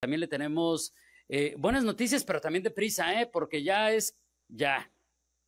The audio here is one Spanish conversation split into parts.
También le tenemos eh, buenas noticias, pero también deprisa, ¿eh? porque ya es, ya,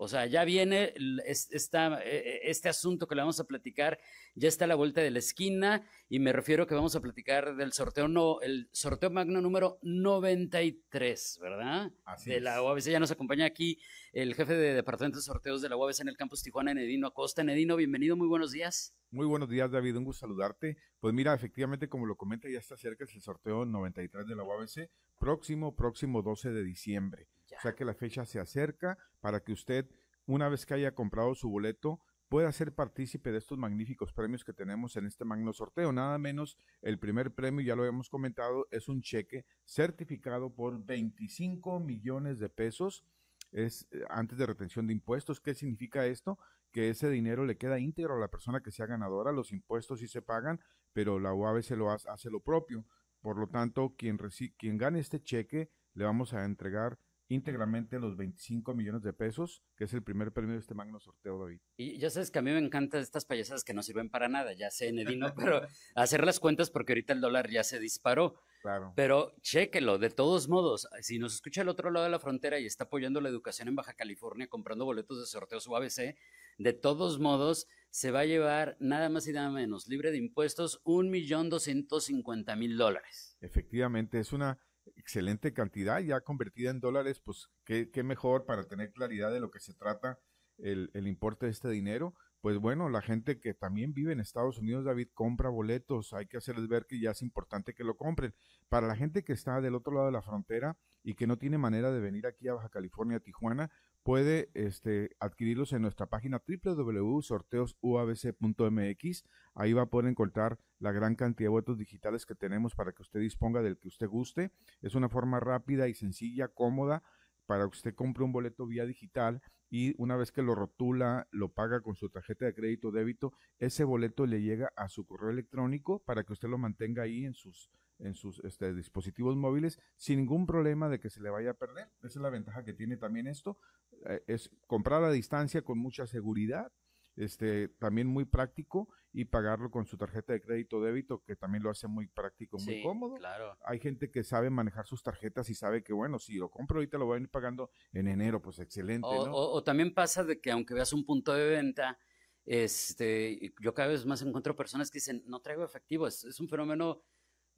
o sea, ya viene e, e, este asunto que le vamos a platicar, ya está a la vuelta de la esquina y me refiero que vamos a platicar del sorteo, no, el sorteo magno número 93, ¿verdad? Así de la UABC. Ya nos acompaña aquí el jefe de departamento de sorteos de la UABC en el campus Tijuana, Nedino Acosta. Nedino, bienvenido, muy buenos días. Muy buenos días, David. Un gusto saludarte. Pues mira, efectivamente, como lo comenta, ya está cerca es el sorteo 93 de la UABC, próximo, próximo 12 de diciembre. O sea que la fecha se acerca para que usted, una vez que haya comprado su boleto, pueda ser partícipe de estos magníficos premios que tenemos en este magno sorteo. Nada menos, el primer premio, ya lo habíamos comentado, es un cheque certificado por 25 millones de pesos. Es eh, antes de retención de impuestos. ¿Qué significa esto? Que ese dinero le queda íntegro a la persona que sea ganadora. Los impuestos sí se pagan, pero la UAB se lo hace, lo propio. Por lo tanto, quien, quien gane este cheque, le vamos a entregar íntegramente los 25 millones de pesos, que es el primer premio de este magno sorteo, David. Y ya sabes que a mí me encantan estas payasadas que no sirven para nada, ya sé, Nedino, pero hacer las cuentas porque ahorita el dólar ya se disparó. Claro. Pero chéquelo, de todos modos, si nos escucha el otro lado de la frontera y está apoyando la educación en Baja California comprando boletos de sorteos o ABC, de todos modos se va a llevar nada más y nada menos, libre de impuestos, un millón doscientos mil dólares. Efectivamente, es una excelente cantidad ya convertida en dólares, pues qué, mejor para tener claridad de lo que se trata el, el, importe de este dinero. Pues bueno, la gente que también vive en Estados Unidos, David, compra boletos, hay que hacerles ver que ya es importante que lo compren. Para la gente que está del otro lado de la frontera y que no tiene manera de venir aquí a Baja California, a Tijuana, puede este, adquirirlos en nuestra página www.sorteosuabc.mx. Ahí va a poder encontrar la gran cantidad de votos digitales que tenemos para que usted disponga del que usted guste. Es una forma rápida y sencilla, cómoda para que usted compre un boleto vía digital y una vez que lo rotula, lo paga con su tarjeta de crédito o débito, ese boleto le llega a su correo electrónico para que usted lo mantenga ahí en sus, en sus este, dispositivos móviles sin ningún problema de que se le vaya a perder. Esa es la ventaja que tiene también esto. Eh, es comprar a distancia con mucha seguridad este, también muy práctico y pagarlo con su tarjeta de crédito o débito, que también lo hace muy práctico, muy cómodo. Claro. Hay gente que sabe manejar sus tarjetas y sabe que, bueno, si lo compro ahorita lo voy a ir pagando en enero, pues excelente. O, también pasa de que aunque veas un punto de venta, este, yo cada vez más encuentro personas que dicen, no traigo efectivo, es, un fenómeno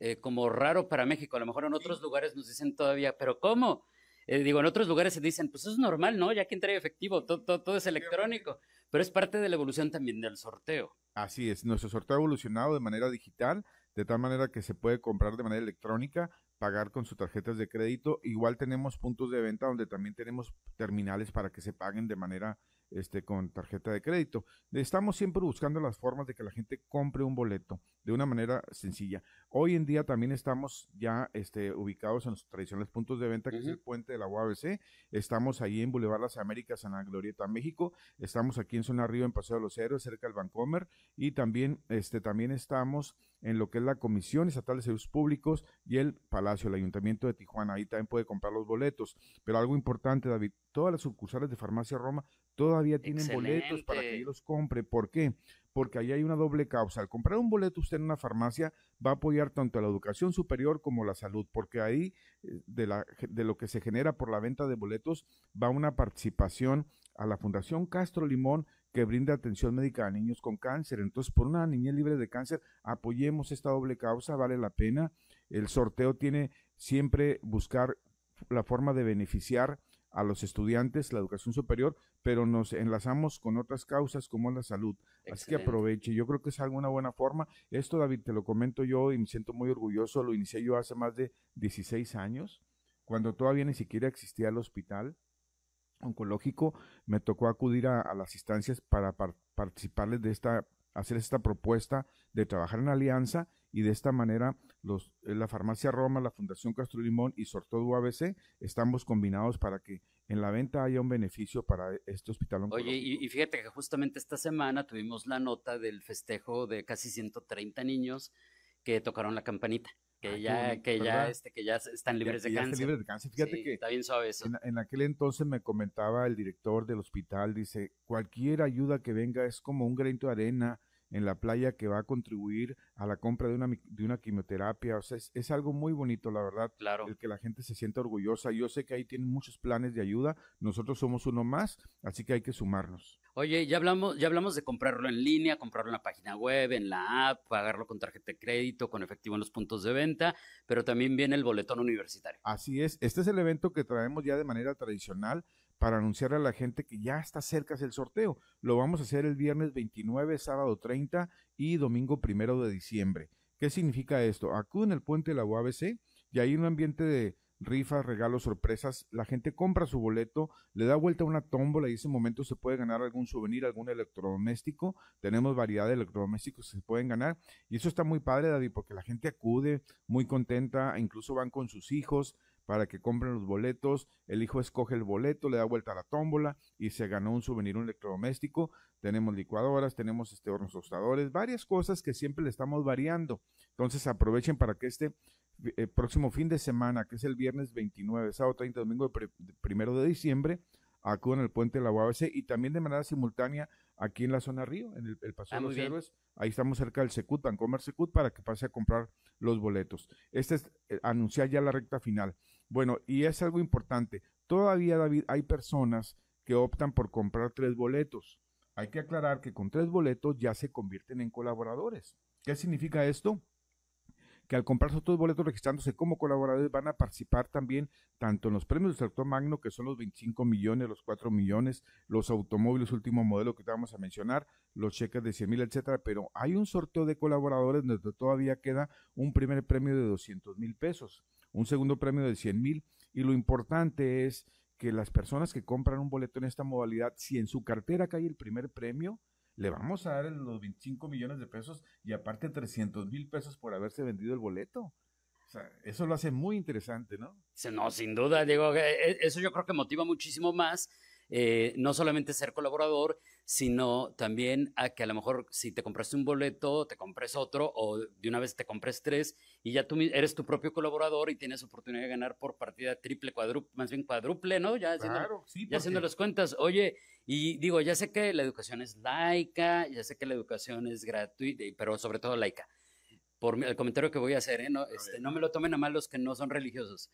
eh, como raro para México, a lo mejor en otros lugares nos dicen todavía, pero ¿cómo? Eh, digo, en otros lugares se dicen, pues es normal, ¿no? Ya que trae efectivo, todo, todo, todo es electrónico, pero es parte de la evolución también del sorteo. Así es, nuestro sorteo ha evolucionado de manera digital, de tal manera que se puede comprar de manera electrónica, pagar con sus tarjetas de crédito. Igual tenemos puntos de venta donde también tenemos terminales para que se paguen de manera este, con tarjeta de crédito. Estamos siempre buscando las formas de que la gente compre un boleto de una manera sencilla. Hoy en día también estamos ya este, ubicados en los tradicionales puntos de venta, que es el puente de la UABC. Estamos ahí en Boulevard Las Américas, en la Glorieta, México. Estamos aquí en Zona arriba en Paseo de los Héroes, cerca del Bancomer. Y también, este, también estamos en lo que es la Comisión Estatal de Servicios Públicos y el Palacio, el Ayuntamiento de Tijuana. Ahí también puede comprar los boletos. Pero algo importante, David, todas las sucursales de Farmacia Roma, todas todavía tienen boletos para que ellos los compre. ¿Por qué? Porque ahí hay una doble causa. Al comprar un boleto usted en una farmacia va a apoyar tanto a la educación superior como a la salud, porque ahí eh, de, la, de lo que se genera por la venta de boletos va una participación a la Fundación Castro Limón que brinda atención médica a niños con cáncer. Entonces, por una niña libre de cáncer, apoyemos esta doble causa, vale la pena. El sorteo tiene siempre buscar la forma de beneficiar a los estudiantes, la educación superior, pero nos enlazamos con otras causas como la salud. Así que aproveche, yo creo que es alguna buena forma. Esto, David, te lo comento yo y me siento muy orgulloso, lo inicié yo hace más de 16 años, cuando todavía ni siquiera existía el hospital oncológico, me tocó acudir a, las instancias para participarles de esta hacer esta propuesta de trabajar en alianza y de esta manera los, eh, la Farmacia Roma, la Fundación Castro Limón y Sortodo ABC estamos combinados para que en la venta haya un beneficio para este hospital. Oye, y, y, fíjate que justamente esta semana tuvimos la nota del festejo de casi 130 niños que tocaron la campanita. Ah, que ya, que ya, este, que ya están libres de cáncer. está bien suave eso. En, en, aquel entonces me comentaba el director del hospital, dice, cualquier ayuda que venga es como un granito de arena en la playa que va a contribuir a la compra de una, de una quimioterapia. O sea, es, algo muy bonito, la verdad. El que la gente se sienta orgullosa. Yo sé que ahí tienen muchos planes de ayuda. Nosotros somos uno más, así que hay que sumarnos. Oye, ya hablamos, ya hablamos de comprarlo en línea, comprarlo en la página web, en la app, pagarlo con tarjeta de crédito, con efectivo en los puntos de venta, pero también viene el boletón universitario. Así es, este es el evento que traemos ya de manera tradicional para anunciar a la gente que ya está cerca el sorteo. Lo vamos a hacer el viernes 29, sábado 30 y domingo 1 de diciembre. ¿Qué significa esto? Acuden el puente de la UABC y hay un ambiente de rifas, regalos, sorpresas, la gente compra su boleto, le da vuelta a una tómbola y en ese momento se puede ganar algún souvenir, algún electrodoméstico. Tenemos variedad de electrodomésticos que se pueden ganar y eso está muy padre, David, porque la gente acude muy contenta, incluso van con sus hijos, para que compren los boletos. El hijo escoge el boleto, le da vuelta a la tómbola y se ganó un souvenir, un electrodoméstico. Tenemos licuadoras, tenemos este hornos tostadores, varias cosas que siempre le estamos variando. Entonces aprovechen para que este eh, próximo fin de semana, que es el viernes 29, sábado 30, domingo primero de diciembre, acudan al puente de la UABC y también de manera simultánea aquí en la zona Río, en el, el Paseo ah, de los Héroes. Ahí estamos cerca del Secut, Bancomer Secut, para que pase a comprar los boletos. Este es eh, anunciar ya la recta final. Bueno, y es algo importante. Todavía, David, hay personas que optan por comprar tres boletos. Hay que aclarar que con tres boletos ya se convierten en colaboradores. ¿Qué significa esto? que al comprar sus boletos registrándose como colaboradores van a participar también tanto en los premios del sector magno, que son los 25 millones, los 4 millones, los automóviles último modelo que te vamos a mencionar, los cheques de 100 mil, etcétera, pero hay un sorteo de colaboradores donde todavía queda un primer premio de 200 mil pesos, un segundo premio de 100 mil, y lo importante es que las personas que compran un boleto en esta modalidad, si en su cartera cae el primer premio, le vamos a dar los 25 millones de pesos y aparte 300 mil pesos por haberse vendido el boleto. O sea, eso lo hace muy interesante, ¿no? No, sin duda, digo, eh, eh, eso yo creo que motiva muchísimo más, eh, no solamente ser colaborador, sino también a que a lo mejor si te compraste un boleto, te compres otro o de una vez te compres tres y ya tú eres tu propio colaborador y tienes oportunidad de ganar por partida triple, cuádruple, más bien cuádruple, ¿no? Ya haciendo, ya haciendo las cuentas, oye, y digo, ya sé que la educación es laica, ya sé que la educación es gratuita, pero sobre todo laica. Por el comentario que voy a hacer, ¿eh? no, este, no me lo tomen a mal los que no son religiosos.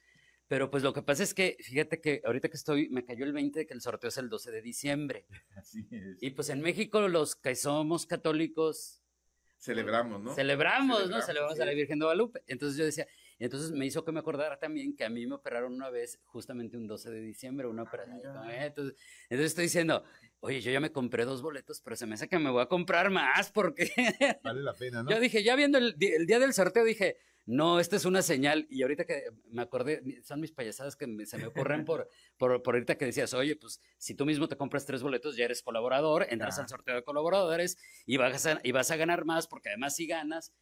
Pero pues lo que pasa es que, fíjate que ahorita que estoy, me cayó el 20 de que el sorteo es el 12 de diciembre. Así es. Y pues en México los que somos católicos... Pues, celebramos, ¿no? Celebramos, ¿no? Celebramos a la Virgen de Guadalupe. Entonces yo decía, entonces me hizo que me acordara también que a mí me operaron una vez, justamente un 12 de diciembre, una ah, operación. ¿eh? Entonces, estoy diciendo, oye, yo ya me compré dos boletos, pero se me hace que me voy a comprar más porque... Vale la pena, ¿no? Yo dije, ya viendo el, el día del sorteo, dije, no, esta es una señal. Y ahorita que me acordé, son mis payasadas que se me ocurren por, por, por, ahorita que decías, oye, pues si tú mismo te compras tres boletos, ya eres colaborador, entras al sorteo de colaboradores y vas, a, y vas a ganar más, porque además si ganas,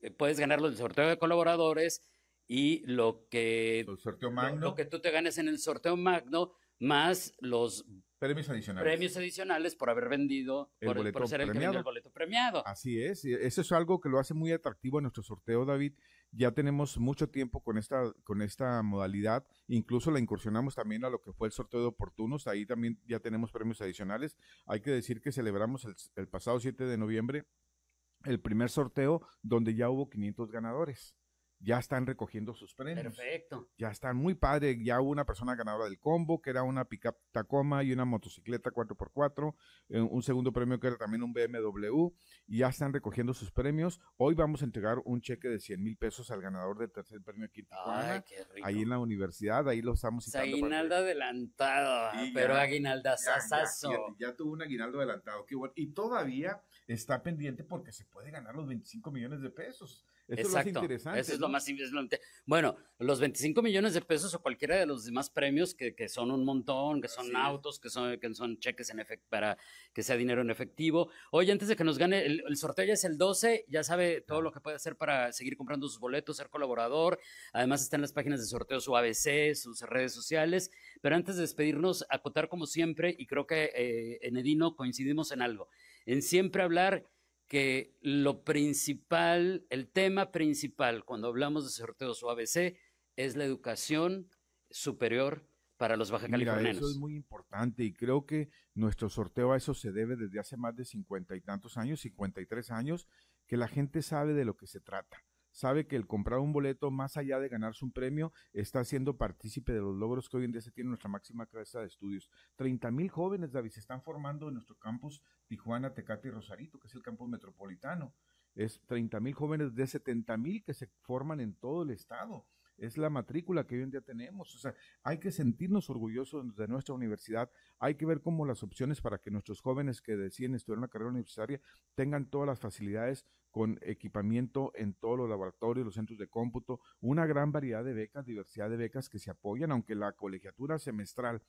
eh, puedes ganar los del sorteo de colaboradores y lo que, que tú te ganes en el sorteo magno, más los Premios adicionales. Premios adicionales por haber vendido, por, ser el boleto premiado. Así es, eso es algo que lo hace muy atractivo en nuestro sorteo, David. Ya tenemos mucho tiempo con esta, con esta modalidad, incluso la incursionamos también a lo que fue el sorteo de oportunos, ahí también ya tenemos premios adicionales. Hay que decir que celebramos el, el pasado 7 de noviembre el primer sorteo donde ya hubo 500 ganadores ya están recogiendo sus premios. Perfecto. Ya están muy padre. Ya hubo una persona ganadora del combo, que era una pickup Tacoma y una motocicleta 4x4. Eh, un segundo premio que era también un BMW. Y ya están recogiendo sus premios. Hoy vamos a entregar un cheque de 100 mil pesos al ganador del tercer premio aquí en qué rico. Ahí en la universidad, ahí lo estamos pues citando. Aguinaldo adelantado, ah, pero Aguinaldo ya, ya, tuvo un aguinaldo adelantado. Qué bueno. Y todavía está pendiente porque se puede ganar los 25 millones de pesos. Exacto. Eso es lo más interesante. Bueno, los 25 millones de pesos o cualquiera de los demás premios que, que son un montón, que son autos, que son, que son cheques en para que sea dinero en efectivo. Oye, antes de que nos gane, el, sorteo ya es el 12, ya sabe todo lo que puede hacer para seguir comprando sus boletos, ser colaborador. Además están las páginas de sorteo, su ABC, sus redes sociales. Pero antes de despedirnos, acotar como siempre, y creo que eh, en Edino coincidimos en algo, en siempre hablar que lo principal, el tema principal cuando hablamos de sorteos o ABC es la educación superior para los baja Mira, eso es muy importante y creo que nuestro sorteo a eso se debe desde hace más de cincuenta y tantos años, cincuenta y tres años, que la gente sabe de lo que se trata sabe que el comprar un boleto, más allá de ganarse un premio, está siendo partícipe de los logros que hoy en día se tiene nuestra máxima cabeza de estudios. 30 mil jóvenes, David, se están formando en nuestro campus Tijuana, Tecate y Rosarito, que es el campus metropolitano. Es 30 mil jóvenes de 70 mil que se forman en todo el estado es la matrícula que hoy en día tenemos. O sea, hay que sentirnos orgullosos de nuestra universidad, hay que ver cómo las opciones para que nuestros jóvenes que deciden estudiar una carrera universitaria tengan todas las facilidades con equipamiento en todos los laboratorios, los centros de cómputo, una gran variedad de becas, diversidad de becas que se apoyan, aunque la colegiatura semestral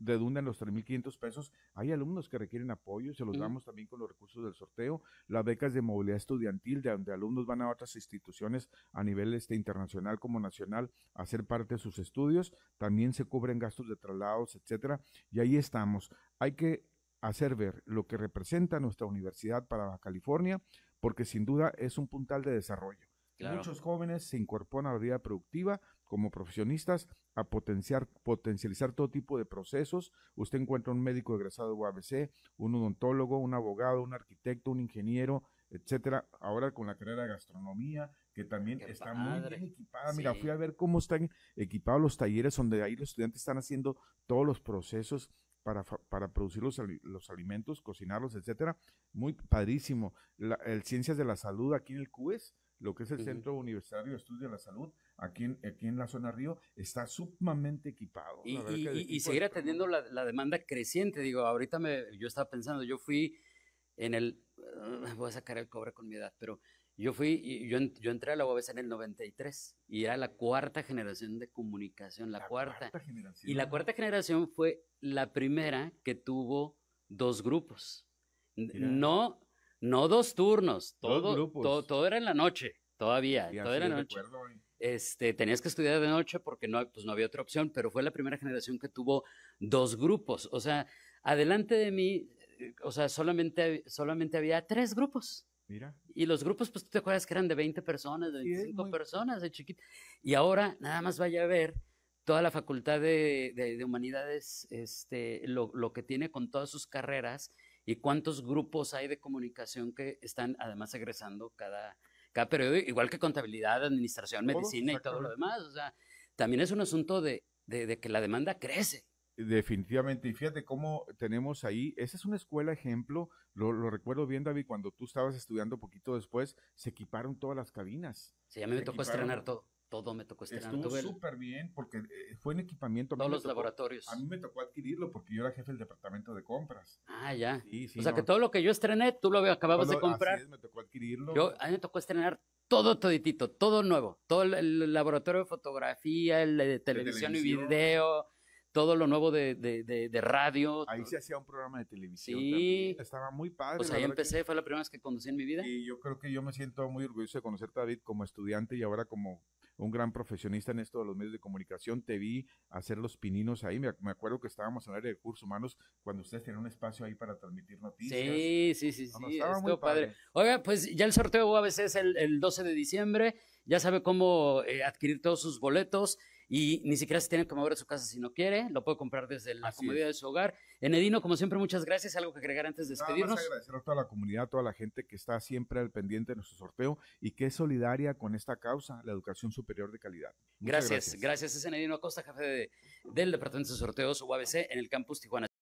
redundan los 3.500 pesos. Hay alumnos que requieren apoyo y se los damos también con los recursos del sorteo, las becas de movilidad estudiantil, de donde alumnos van a otras instituciones a nivel este, internacional como nacional a hacer parte de sus estudios. También se cubren gastos de traslados, etcétera. Y ahí estamos. Hay que hacer ver lo que representa nuestra universidad para California, porque sin duda es un puntal de desarrollo. Muchos jóvenes se incorporan a la vida productiva como profesionistas a potenciar, potencializar todo tipo de procesos. Usted encuentra un médico egresado de UABC, un odontólogo, un abogado, un arquitecto, un ingeniero, etcétera. Ahora con la carrera de gastronomía, que también está muy bien equipada. Mira, fui a ver cómo están equipados los talleres donde ahí los estudiantes están haciendo todos los procesos para, producir los, los, alimentos, cocinarlos, etcétera. Muy padrísimo. el Ciencias de la Salud aquí en el CUES lo que es el Centro Universitario de Estudios de la Salud, aquí en, aquí en la zona Río, está sumamente equipado. Y, seguir atendiendo la, demanda creciente, digo, ahorita me, yo estaba pensando, yo fui en el, eh, voy a sacar el cobre con mi edad, pero yo fui, yo, yo entré a la UABC en el 93 y era la cuarta generación de comunicación, la, cuarta. generación. Y la cuarta generación fue la primera que tuvo dos grupos. No no dos turnos, todo, era en la noche, todavía, era la noche. Este, tenías que estudiar de noche porque no, pues no había otra opción, pero fue la primera generación que tuvo dos grupos. O sea, adelante de mí, eh, o sea, solamente, solamente había tres grupos. Mira. Y los grupos, pues tú te acuerdas que eran de 20 personas, de 25 personas, de chiquito. Y ahora nada más vaya a ver toda la facultad de, humanidades, este, lo, que tiene con todas sus carreras y cuántos grupos hay de comunicación que están además egresando cada, cada periodo, igual que contabilidad, administración, medicina y todo lo demás. O sea, también es un asunto de, que la demanda crece. Definitivamente, y fíjate cómo tenemos ahí, esa es una escuela ejemplo, lo, recuerdo bien David, cuando tú estabas estudiando poquito después, se equiparon todas las cabinas. Sí, a me tocó estrenar todo todo me tocó estrenar. Estuvo súper bien porque eh, fue en equipamiento. Todos los laboratorios. A mí me tocó adquirirlo porque yo era jefe del departamento de compras. Ah, ya. o sea que todo lo que yo estrené, tú lo acababas de comprar. me tocó adquirirlo. Yo, a mí me tocó estrenar todo toditito, todo nuevo. Todo el, laboratorio de fotografía, el de, televisión, y video todo lo nuevo de, de, de, radio. Ahí se hacía un programa de televisión. Sí. Estaba muy padre. Pues ahí empecé, fue la primera vez que conducí en mi vida. Y yo creo que yo me siento muy orgulloso de conocerte, David, como estudiante y ahora como un gran profesionista en esto de los medios de comunicación. Te vi hacer los pininos ahí. Me, me acuerdo que estábamos en el área de recursos humanos cuando ustedes tenían un espacio ahí para transmitir noticias. Sí, sí, sí, ah, sí. muy padre. Oiga, pues ya el sorteo UABC es el, el 12 de diciembre. Ya sabe cómo eh, adquirir todos sus boletos y ni siquiera se tiene que mover su casa si no quiere, lo puede comprar desde la comodidad de su hogar. Enedino, como siempre, muchas gracias. ¿Algo que agregar antes de despedirnos? Nada más agradecer a toda la comunidad, a toda la gente que está siempre al pendiente de nuestro sorteo y que es solidaria con esta causa, la educación superior de calidad. gracias, gracias. Es Enedino Acosta, jefe del Departamento de Sorteos UABC en el Campus Tijuana.